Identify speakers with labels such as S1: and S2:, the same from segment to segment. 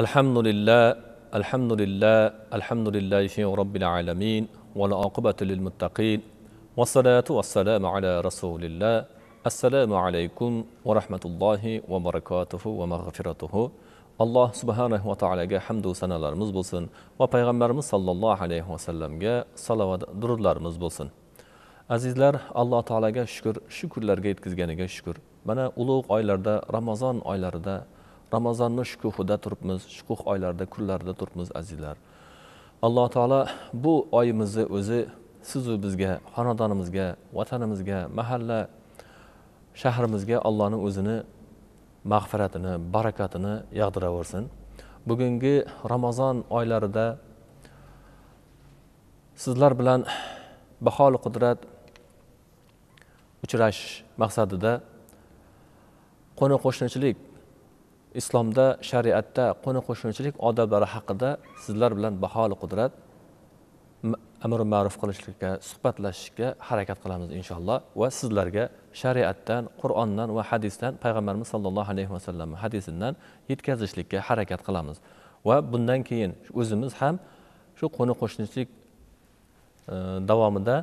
S1: الحمد لله الحمد لله الحمد لله رب العالمين والعاقبة للمتقين والصلاة والسلام على رسول الله السلام عليكم ورحمة الله وبركاته ومغفرته alloh subhanahu va taologa hamdu sanolarimiz bo'lsin va payg'ambarimiz sollallohu alayhi vasallamga salovat durudlarimiz bo'lsin azizlar alloh taologa shukur shukurlarga kunlarga yetkazganiga shukur mana ulug' oylarda ramazon oylarida ramazonni shukuhida turibmiz shukuh oylarida kunlarida turibmiz azizlar alloh taolo bu oyimizni o'zi sizu bizga xonadonimizga vatanimizga mahalla shahrimizga allohni o'zini mag'firatini barakatini yog'diraversin bugungi ramazon oylarida sizlar bilan baholi qudrat uchrashish maqsadida qo'ni qo'shnichilik islomda shariatda qo'ni qo'shnichilik odoblari haqida sizlar bilan baholi qudrat amri ma'ruf qilishlikka suhbatlashishga harakat qilamiz inshaalloh va sizlarga shariatdan qur'ondan va hadisdan payg'ambarimiz sollallohu alayhi vasallam hadisidan yetkazishlikka harakat qilamiz va bundan keyin o'zimiz ham shu qo'ni qo'shnichilik e, davomida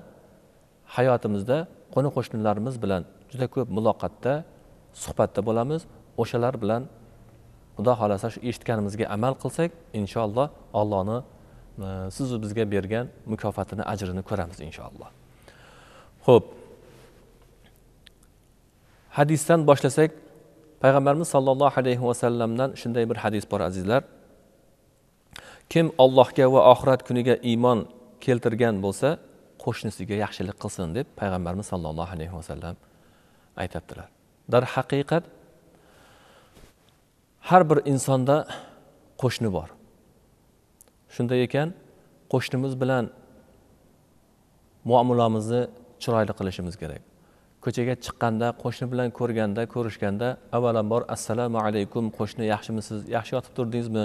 S1: hayotimizda qo'ni qo'shnilarimiz bilan juda ko'p muloqotda suhbatda bo'lamiz o'shalar bilan xudo xohlasa shu eshitganimizga amal qilsak inshaalloh allohni e, sizu bizga bergan mukofotini ajrini ko'ramiz inshaalloh ho'p hadisdan boshlasak payg'ambarimiz sollallohu alayhi vasallamdan shunday bir hadis bor azizlar kim ollohga va oxirat kuniga iymon keltirgan bo'lsa qo'shnisiga yaxshilik qilsin deb payg'ambarimiz sollallohu alayhi vasallam aytyaptilar darhaqiqat har bir insonda qo'shni bor shunday ekan qo'shnimiz bilan muomalamizni chiroyli qilishimiz kerak ko'chaga chiqqanda qo'shni bilan ko'rganda ko'rishganda avvalambor assalomu alaykum qo'shni yaxshimisiz yaxshi yotib turdingizmi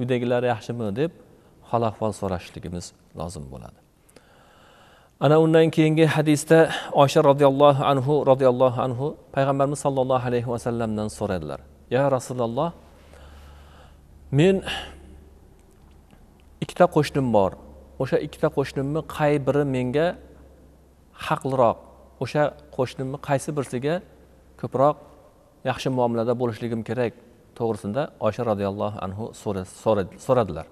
S1: uydagilar yaxshimi deb hol ahvol so'rashligimiz lozim bo'ladi ana undan keyingi hadisda osha roziyallohu anhu roziyallohu anhu payg'ambarimiz sollallohu alayhi vasallamdan so'radilar ya rasululloh men ikkita qo'shnim bor o'sha ikkita qo'shnimni qay biri menga haqliroq o'sha qo'shnimni qaysi birisiga ko'proq yaxshi muomalada bo'lishligim kerak to'g'risida oysha roziyallohu anhu so'radilar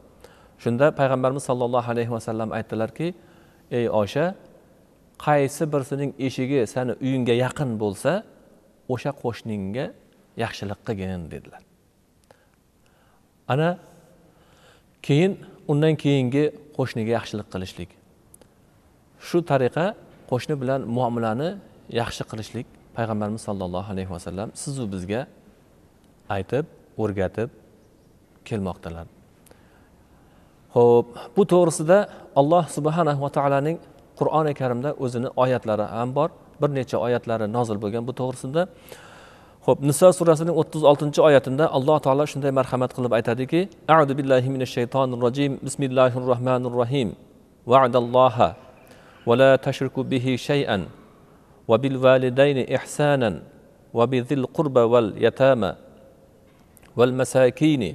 S1: shunda payg'ambarimiz sollallohu alayhi vasallam aytdilarki ey osha qaysi birisining eshigi sani uyingga yaqin bo'lsa o'sha qo'shningga yaxshilik qilgin dedilar ana keyin undan keyingi qo'shniga yaxshilik qilishlik shu tariqa qo'shni bilan muomalani yaxshi qilishlik payg'ambarimiz sollallohu alayhi vasallam sizu bizga aytib o'rgatib kelmoqdalar ho'p bu to'g'risida alloh subhanahu va taolaning qur'oni karimda o'zini oyatlari ham bor bir necha oyatlari nozil bo'lgan bu to'g'risida خب نساء سورة 36 آيات الله تعالى شنده مرحمت قلب ايتادي أعوذ بالله من الشيطان الرجيم بسم الله الرحمن الرحيم وعد الله ولا تشركوا به شيئا وبالوالدين إحسانا وبذي القربى واليتامى والمساكين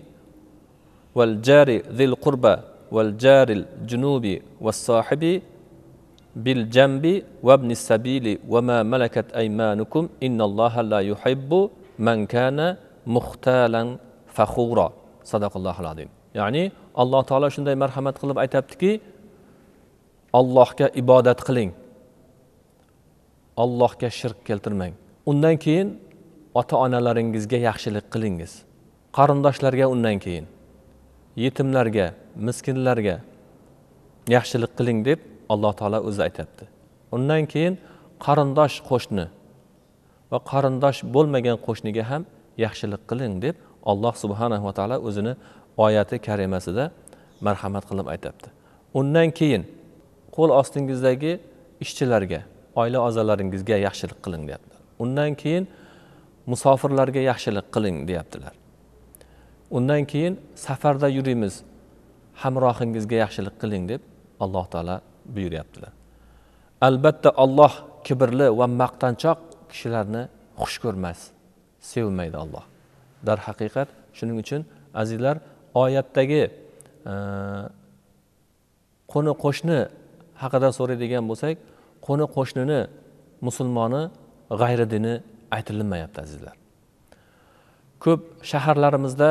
S1: والجار ذي القربى والجار الجنوب والصاحب bil jambi vabni sabili va ma malakat aymanukum innalloha la yuhibbu man kana muhtalan faxura sadaqallohu azim ya'ni alloh taolo shunday marhamat qilib aytyaptiki allohga ibodat qiling allohga shirk keltirmang undan keyin ota onalaringizga yaxshilik qilingiz qarindoshlarga undan keyin yetimlarga miskinlarga yaxshilik qiling deb alloh taolo o'zi aytyapti undan keyin qarindosh qo'shni va qarindosh bo'lmagan qo'shniga ham yaxshilik qiling deb alloh subhanahu va taolo o'zini oyati karimasida marhamat qilib aytyapti undan keyin qo'l ostingizdagi ishchilarga oila a'zolaringizga yaxshilik qiling deyaptilar undan keyin musofirlarga yaxshilik qiling deyaptilar undan keyin safarda yuramiz hamrohingizga yaxshilik qiling deb alloh taolo buyuryaptilar albatta olloh kibrli va maqtanchoq kishilarni xush ko'rmas sevmaydi olloh darhaqiqat shuning uchun azizlar oyatdagi e, qo'ni qo'shni haqida so'raydigan bo'lsak qo'ni qo'shnini musulmoni g'ayri dini aytilinmayapti azizlar ko'p shaharlarimizda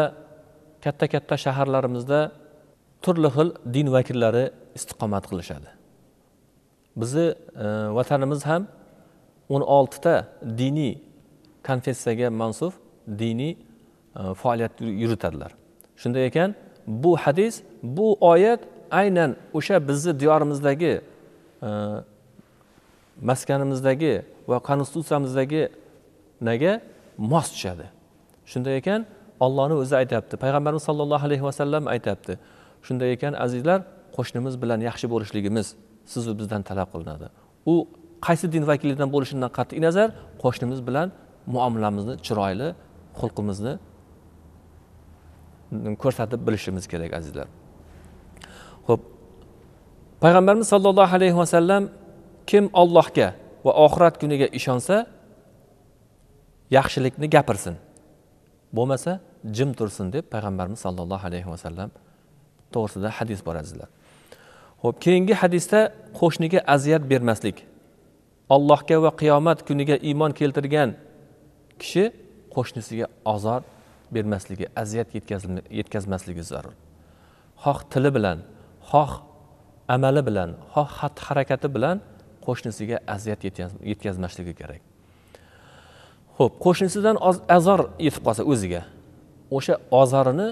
S1: katta katta shaharlarimizda turli xil din vakillari istiqomat qilishadi bizni e, vatanimiz ham o'n oltita diniy konfessiyaga mansub diniy e, faoliyat yuritadilar shunday ekan bu hadis bu oyat aynan o'sha bizni diyorimizdagi e, maskanimizdagi va konstitutsiyamizdagi naga mos tushadi shunday ekan ollohni o'zi aytyapti payg'ambarimiz sollallohu alayhi vasallam aytyapti shunday ekan azizlar qo'shnimiz bilan yaxshi bo'lishligimiz sizu bizdan talab qilinadi u qaysi din vakilidan bo'lishidan qat'iy nazar qo'shnimiz bilan muomalamizni chiroyli xulqimizni ko'rsatib bilishimiz kerak azizlar ho'p payg'ambarimiz sollallohu alayhi vasallam kim ollohga va oxirat kuniga ishonsa yaxshilikni gapirsin bo'lmasa jim tursin deb payg'ambarimiz sollallohu alayhi vasallam to'g'risida hadis bor azizlar ho'p keyingi hadisda qo'shniga aziyat bermaslik allohga va qiyomat kuniga iymon keltirgan kishi qo'shnisiga ozor bermasligi aziyat yetkazmasligi zarur xoh tili bilan xoh amali bilan xoh xatti harakati bilan qo'shnisiga aziyat yetkazmasligi kerak ho'p qo'shnisidan azor yetib qolsa o'ziga o'sha ozorini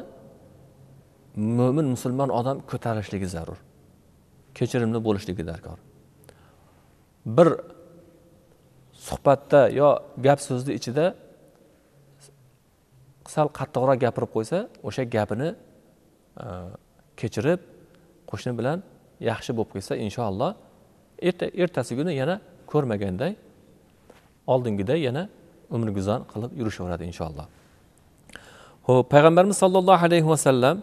S1: mo'min musulmon odam ko'tarishligi zarur kechirimli bo'lishligi darkor bir suhbatda yo gap so'zni ichida sal qattiqroq gapirib qo'ysa o'sha gapini e, kechirib qo'shni bilan yaxshi bo'lib ketsa inshaalloh ertasi kuni yana ko'rmaganday oldingiday yana umrguzon qilib yurishaveradi inshaalloh ho'p payg'ambarimiz sollallohu alayhi vasallam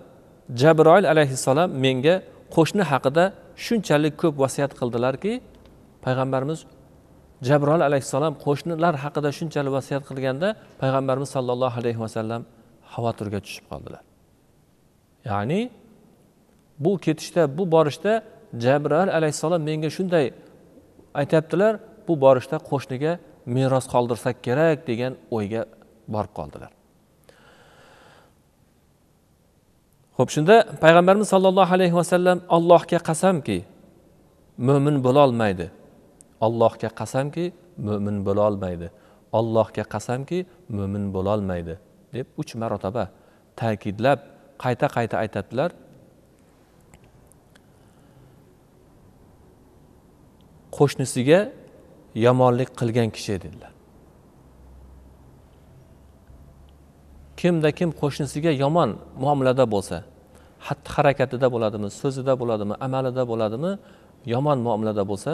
S1: jabroil alayhissalom menga qo'shni haqida shunchalik ko'p vasiyat qildilarki payg'ambarimiz jabroil alayhissalom qo'shnilar haqida shunchalik vasiyat qilganda payg'ambarimiz sollallohu alayhi vasallam xavotirga tushib qoldilar ya'ni bu ketishda bu borishda jabroil alayhissalom menga shunday aytyaptilar bu borishda qo'shniga meros qoldirsak kerak degan o'yga borib qoldilar ho'p shunda payg'ambarimiz sollallohu alayhi vasallam allohga qasamki mo'min bo'lolmaydi allohga qasamki mo'min bo'lolmaydi allohga qasamki mo'min bo'lolmaydi deb uch marotaba ta'kidlab qayta qayta aytadilar qo'shnisiga yomonlik qilgan kishi dedilar kimda kim qo'shnisiga yomon muomalada bo'lsa xatti harakatida bo'ladimi so'zida bo'ladimi amalida bo'ladimi yomon muomalada bo'lsa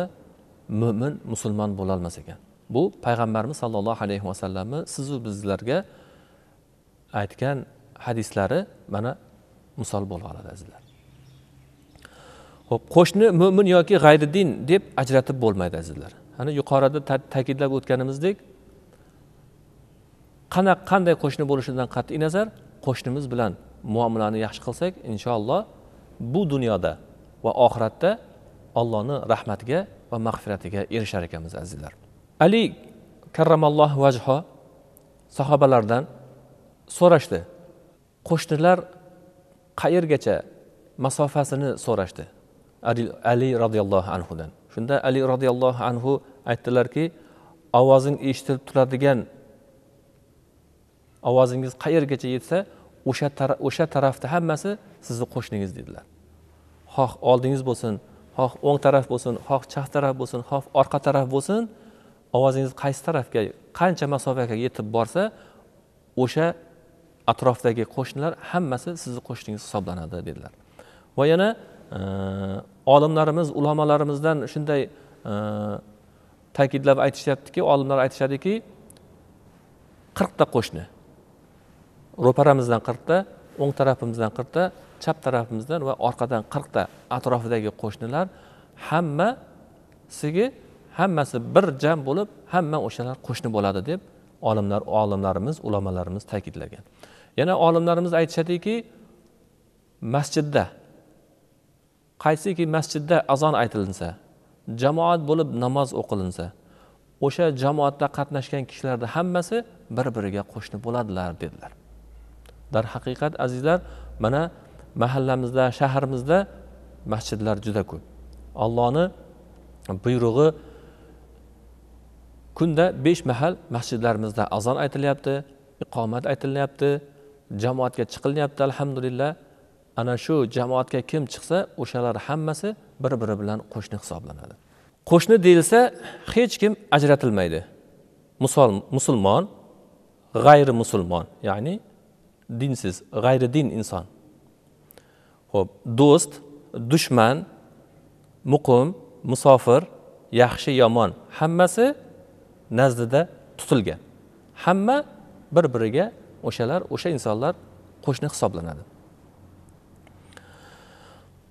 S1: mo'min musulmon bo'lolmas ekan bu payg'ambarimiz sollallohu alayhi vasallamni sizu bizlarga aytgan hadislari mana misol bo'la oladi azizlar ho'p qo'shni mo'min yoki g'ayridin deb ajratib bo'lmaydi azizlar hani yuqorida ta'kidlab o'tganimizdek qanaqa qanday qo'shni bo'lishidan qat'iy nazar qo'shnimiz bilan muomalani yaxshi qilsak inshaalloh bu dunyoda va oxiratda allohni rahmatiga va mag'firatiga erishar ekanmiz azizlar ali karramalloh vajho sahobalardan so'rashdi qo'shnilar qayergacha masofasini so'rashdi ali, ali roziyallohu anhudan shunda ali roziyallohu anhu aytdilarki ovozing eshitilib turadigan ovozingiz qayergacha yetsa o'sha o'sha tarafda hammasi sizni qo'shningiz dedilar xoh oldingiz bo'lsin xoh o'ng taraf bo'lsin xoh chap taraf bo'lsin xoh orqa taraf bo'lsin ovozingiz qaysi tarafga qancha masofaga yetib borsa o'sha atrofdagi qo'shnilar hammasi sizni qo'shningiz hisoblanadi dedilar va yana e, olimlarimiz ulamolarimizdan shunday e, ta'kidlab aytishyaptiki olimlar aytishadiki qirqta qo'shni ro'paramizdan qirqta o'ng tarafimizdan qirqta chap tarafimizdan va orqadan qirqta atrofidagi qo'shnilar hammasigi hammasi bir jam bo'lib hamma o'shalar qo'shni bo'ladi deb olimlar olimlarimiz ulamolarimiz ta'kidlagan yana olimlarimiz aytishadiki masjidda qaysiki masjidda azon aytilinsa jamoat bo'lib namoz o'qilinsa o'sha jamoatda qatnashgan kishilarni hammasi bir biriga qo'shni bo'ladilar dedilar darhaqiqat azizlar mana mahallamizda shaharimizda masjidlar juda ko'p allohni buyrug'i kunda besh mahal masjidlarimizda azon aytilyapti iqomat aytilyapti jamoatga chiqilyapti alhamdulillah ana shu jamoatga kim chiqsa o'shalar hammasi bir biri bilan qo'shni hisoblanadi qo'shni deyilsa hech kim ajratilmaydi musulmon g'ayri musulmon ya'ni dinsiz g'ayri din inson ho'p do'st dushman muqim musofir yaxshi yomon hammasi nazdida tutilgan hamma bir biriga o'shalar o'sha insonlar qo'shni hisoblanadi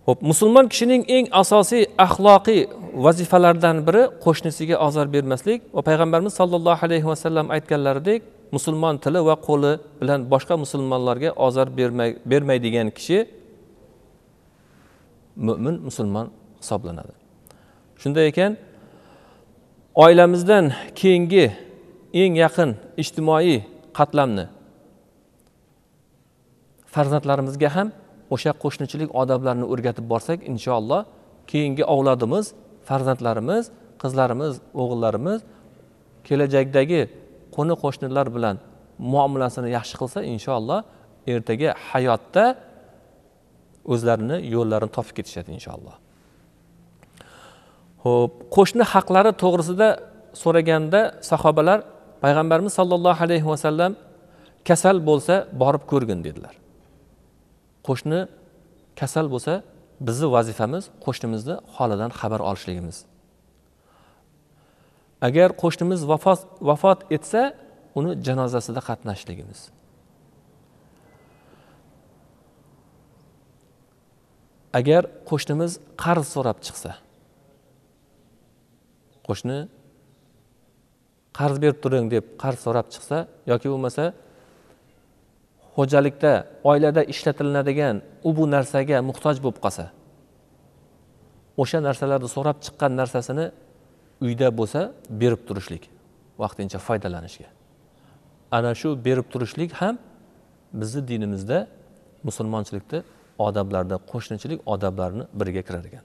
S1: ho'p musulmon kishining eng asosiy axloqiy vazifalaridan biri qo'shnisiga ozor bermaslik va payg'ambarimiz sollallohu alayhi vasallam aytganlaridek musulmon tili va qo'li bilan boshqa musulmonlarga ozor bermaydigan kishi mo'min musulmon hisoblanadi shunday ekan oilamizdan keyingi eng yaqin ijtimoiy qatlamni farzandlarimizga ham o'sha qo'shnichilik odoblarini o'rgatib borsak inshaalloh keyingi avlodimiz farzandlarimiz qizlarimiz o'g'illarimiz kelajakdagi qo'ni qo'shnilar bilan muomalasini yaxshi qilsa inshaalloh ertaga hayotda o'zlarini yo'llarini topib ketishadi inshaalloh ho'p qo'shni haqlari to'g'risida so'raganda sahobalar payg'ambarimiz sollallohu alayhi vasallam kasal bo'lsa borib ko'rgin dedilar qo'shni kasal bo'lsa bizni vazifamiz qo'shnimizni holidan xabar olishligimiz agar qo'shnimiz vafot vafot etsa uni janozasida qatnashligimiz agar qo'shnimiz qarz so'rab chiqsa qo'shni qarz berib turing deb qarz so'rab chiqsa yoki bo'lmasa xo'jalikda oilada ishlatilinadigan u bu narsaga muhtoj bo'lib qolsa o'sha narsalarni so'rab chiqqan narsasini uyda bo'lsa berib turishlik vaqtincha foydalanishga ana shu berib turishlik ham bizni dinimizda musulmonchilikda odoblarda qo'shnichilik odoblarini biriga kirar ekan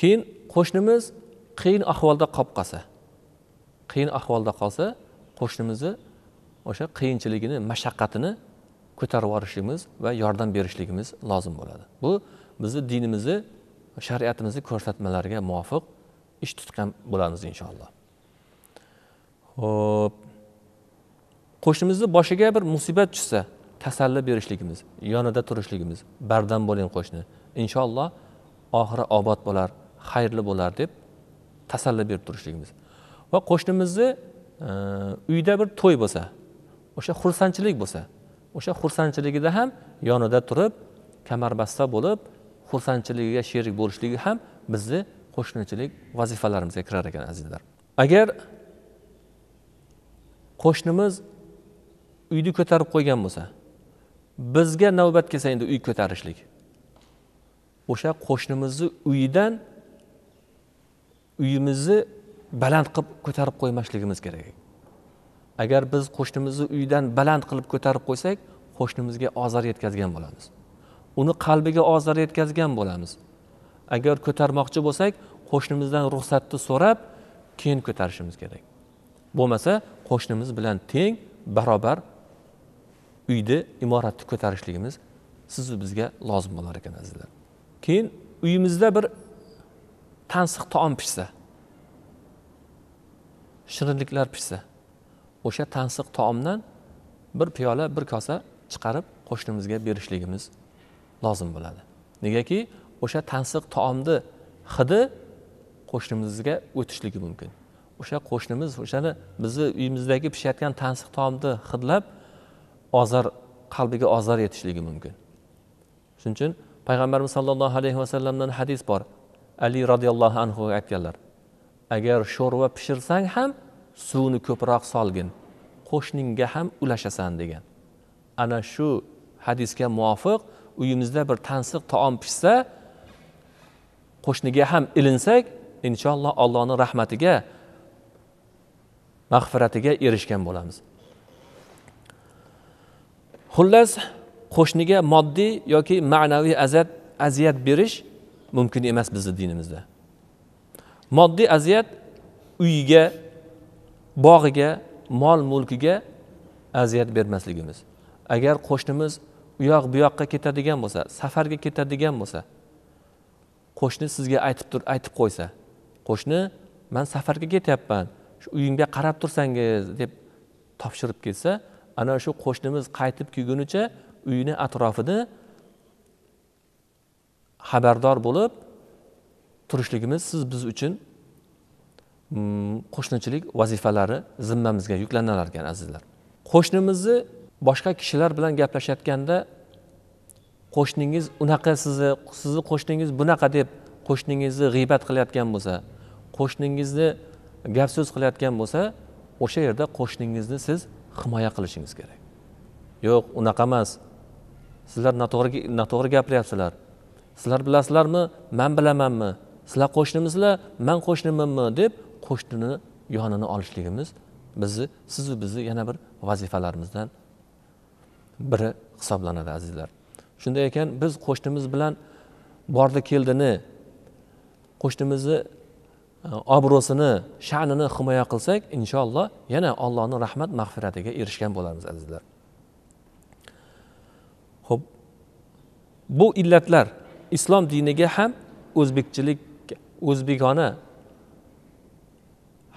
S1: keyin qo'shnimiz qiyin ahvolda qolib qolsa qiyin ahvolda qolsa qo'shnimizni o'sha qiyinchiligini mashaqqatini ko'tarib yuborishligimiz va yordam berishligimiz lozim bo'ladi bu bizni dinimizni shariatimizni ko'rsatmalariga muvofiq ish tutgan bo'lamiz inshaalloh ho'p qo'shnimizni boshiga bir musibat tushsa tasalli berishligimiz yonida turishligimiz bardam bo'ling qo'shni inshaalloh oxiri obod bo'lar xayrli bo'lar deb tasalli berib turishligimiz va qo'shnimizni e, uyda bir to'y bo'lsa o'sha xursandchilik bo'lsa o'sha xursandchiligida ham yonida turib kamarbasta bo'lib xursandchiligiga sherik bo'lishligi ham bizni qo'shnichilik vazifalarimizga kirar ekan azizlar agar qo'shnimiz uyni ko'tarib qo'ygan bo'lsa bizga navbat kelsa endi uy ko'tarishlik o'sha qo'shnimizni uyidan uyimizni baland qilib ko'tarib qo'ymasligimiz kerak agar biz qo'shnimizni uyidan baland qilib ko'tarib qo'ysak qo'shnimizga ozor yetkazgan bo'lamiz uni qalbiga ozor yetkazgan bo'lamiz agar ko'tarmoqchi bo'lsak qo'shnimizdan ruxsatni so'rab keyin ko'tarishimiz kerak bo'lmasa qo'shnimiz bilan teng barobar uyni imoratni ko'tarishligimiz sizu bizga lozim bo'lar ekan azizlar keyin uyimizda bir tansiq taom pishsa shirinliklar pishsa o'sha tansiq taomdan bir piyola bir kosa chiqarib qo'shnimizga berishligimiz lozim bo'ladi negaki o'sha tansiq taomni hidi qo'shnimizga o'tishligi mumkin o'sha qo'shnimiz o'shani bizni uyimizdagi pishayotgan tansiq taomni hidlab ozor qalbiga ozor yetishligi mumkin shuning uchun payg'ambarimiz sollallohu alayhi vasallamdan hadis bor ali roziyallohu anhu aytganlar agar sho'rva pishirsang ham suvni ko'proq solgin qo'shningga ham ulashasan degan ana shu hadisga muvofiq uyimizda bir tansiq taom pishsa qo'shniga ham ilinsak inshaalloh allohni rahmatiga mag'firatiga erishgan bo'lamiz xullas qo'shniga moddiy yoki ma'naviy aziyat aziyat berish mumkin emas bizni dinimizda moddiy aziyat uyiga bog'iga mol mulkiga aziyat bermasligimiz agar qo'shnimiz u yoq bu yoqqa ketadigan bo'lsa safarga ketadigan bo'lsa qo'shni sizga aytib tur aytib qo'ysa qo'shni man safarga ketyapman shu uyingga qarab tursangiz deb topshirib ketsa ana shu qo'shnimiz qaytib kelgunicha uyini atrofida xabardor bo'lib turishligimiz siz biz uchun mm, qo'shnichilik vazifalari zimmamizga yuklanalar ekan azizlar qo'shnimizni boshqa kishilar bilan gaplashayotganda qo'shningiz unaqa sizni sizni qo'shningiz bunaqa deb qo'shningizni g'iybat qilayotgan bo'lsa qo'shningizni gap so'z qilayotgan bo'lsa o'sha yerda qo'shningizni siz himoya qilishingiz kerak yo'q unaqa emas sizlar noto'g'ri noto'g'ri gapiryapsizlar sizlar bilasizlarmi man bilamanmi sizlar qo'shnimisizlar man qo'shnimanmi deb qo'shnini yonini olishligimiz bizni sizu bizni yana bir vazifalarimizdan biri hisoblanadi azizlar shunday ekan biz qo'shnimiz bilan bordi keldini qo'shnimizni e, obro'sini sha'nini himoya qilsak inshaalloh yana allohni rahmat mag'firatiga erishgan bo'lamiz azizlar ho'p bu illatlar islom diniga ham o'zbekchilik o'zbekona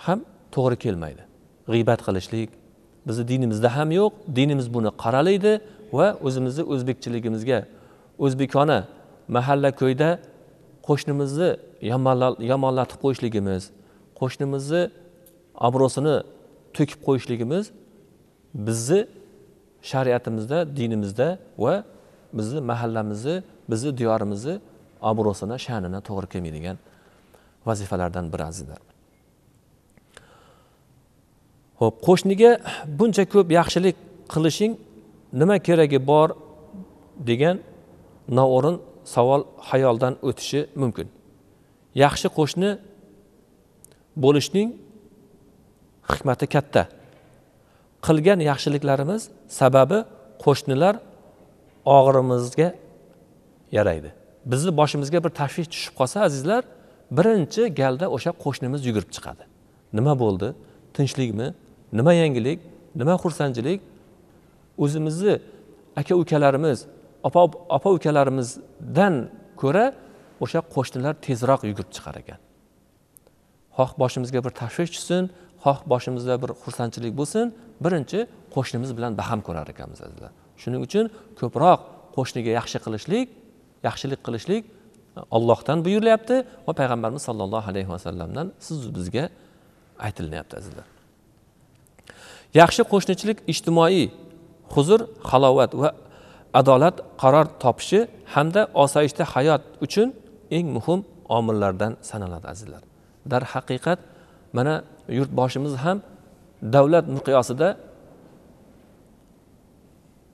S1: ham to'g'ri kelmaydi g'iybat qilishlik bizni dinimizda ham yo'q dinimiz buni qoralaydi va o'zimizni o'zbekchiligimizga o'zbekona mahalla ko'yda qo'shnimizni yomonlatib qo'yishligimiz qo'shnimizni obro'sini to'kib qo'yishligimiz bizni shariatimizda dinimizda va bizni mahallamizni bizni diyorimizni obro'sini sha'nini to'g'ri kelmaydigan vazifalardan biri azizlar ho'p qo'shniga buncha ko'p yaxshilik qilishing nima keragi bor degan noo'rin savol xayoldan o'tishi mumkin yaxshi qo'shni bo'lishning hikmati katta qilgan yaxshiliklarimiz sababi qo'shnilar og'irimizga yaraydi bizni boshimizga bir tashvish tushib qolsa azizlar birinchi galda o'sha qo'shnimiz yugurib chiqadi nima bo'ldi tinchlikmi nima yangilik nima xursandchilik o'zimizni aka ukalarimiz opa opa ukalarimizdan ko'ra o'sha qo'shnilar tezroq yugurib chiqar ekan xoh boshimizga bir tashvish tushsin xoh boshimizda bir xursandchilik bo'lsin birinchi qo'shnimiz bilan baham ko'rar ekanmiz azizlar shuning uchun ko'proq qo'shniga yaxshi qilishlik yaxshilik qilishlik ollohdan buyurilyapti va payg'ambarimiz sollallohu alayhi vasallamdan sizu bizga aytilyapti azizlar yaxshi qo'shnichilik ijtimoiy huzur halovat va adolat qaror topishi hamda osoyishta hayot uchun eng muhim omillardan sanaladi azizlar darhaqiqat mana yurtboshimiz ham davlat miqyosida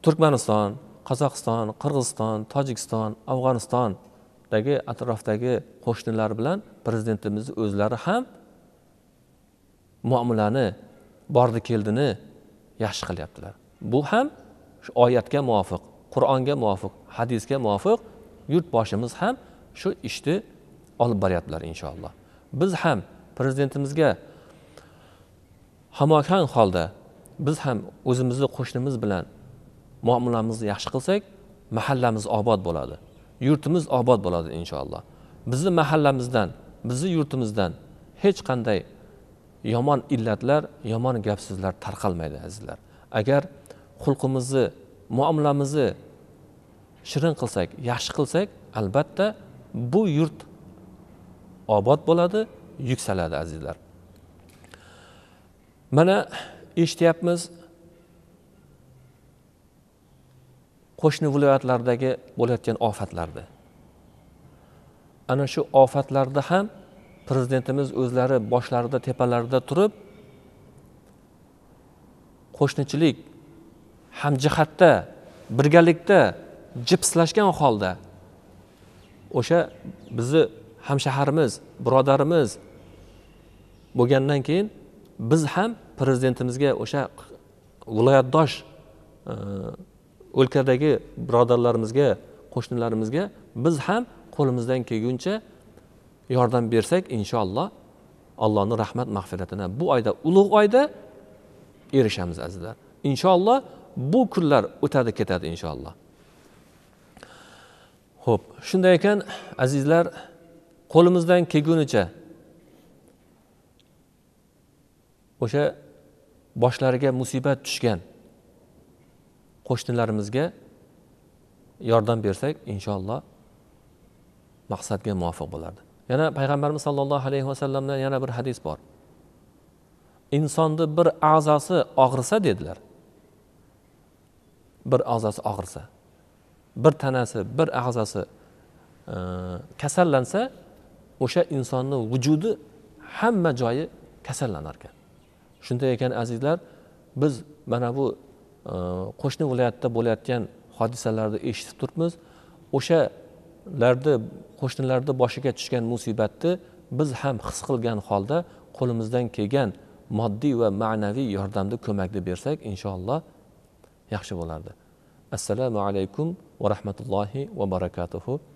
S1: turkmaniston qozog'iston qirg'iziston tojikiston afg'onistondagi atrofdagi qo'shnilar bilan prezidentimiz o'zlari ham muomalani bordi keldini yaxshi qilyaptilar bu ham shu oyatga muvofiq qur'onga muvofiq hadisga muvofiq yurt boshimiz ham shu ishni olib boryaptilar inshaalloh biz ham prezidentimizga hamokan holda biz ham o'zimizni qo'shnimiz bilan muomalamizni yaxshi qilsak mahallamiz obod bo'ladi yurtimiz obod bo'ladi inshaalloh bizni mahallamizdan bizni yurtimizdan hech qanday yomon illatlar yomon gap so'zlar tarqalmaydi azizlar agar xulqimizni muomalamizni shirin qilsak yaxshi qilsak albatta bu yurt obod bo'ladi yuksaladi azizlar mana eshityapmiz qo'shni viloyatlardagi bo'layotgan ofatlarni ana shu ofatlarda ham prezidentimiz o'zlari boshlarida tepalarida turib qo'shnichilik hamjihatda birgalikda jipslashgan holda o'sha bizni hamshaharimiz birodarimiz bo'lgandan keyin biz ham prezidentimizga o'sha viloyatdosh e, o'lkadagi birodarlarimizga qo'shnilarimizga biz ham qo'limizdan kelguncha yordam bersak inshaalloh allohni rahmat mag'firatini bu oyda ulug' oyda erishamiz azizlar inshaalloh bu kunlar o'tadi ketadi inshaalloh ho'p shunday ekan azizlar qo'limizdan kelgunicha o'sha boshlariga musibat tushgan qo'shnilarimizga yordam bersak inshaalloh maqsadga muvofiq bo'lardi yana payg'ambarimiz sollallohu alayhi vasallamdan yana bir hadis bor insonni bir a'zosi og'risa dedilar bir a'zosi og'risa bir tanasi bir a'zosi e, kasallansa o'sha insonni vujudi hamma joyi kasallanar ekan shunday ekan azizlar biz mana bu e, qo'shni viloyatda bo'layotgan hodisalarni eshitib turibmiz o'sha ularni qo'shnilarni boshiga tushgan musibatni biz ham his qilgan holda qo'limizdan kelgan moddiy va ma'naviy yordamni ko'makni bersak inshaalloh yaxshi bo'lardi assalomu alaykum va rahmatullohi va barakatuhu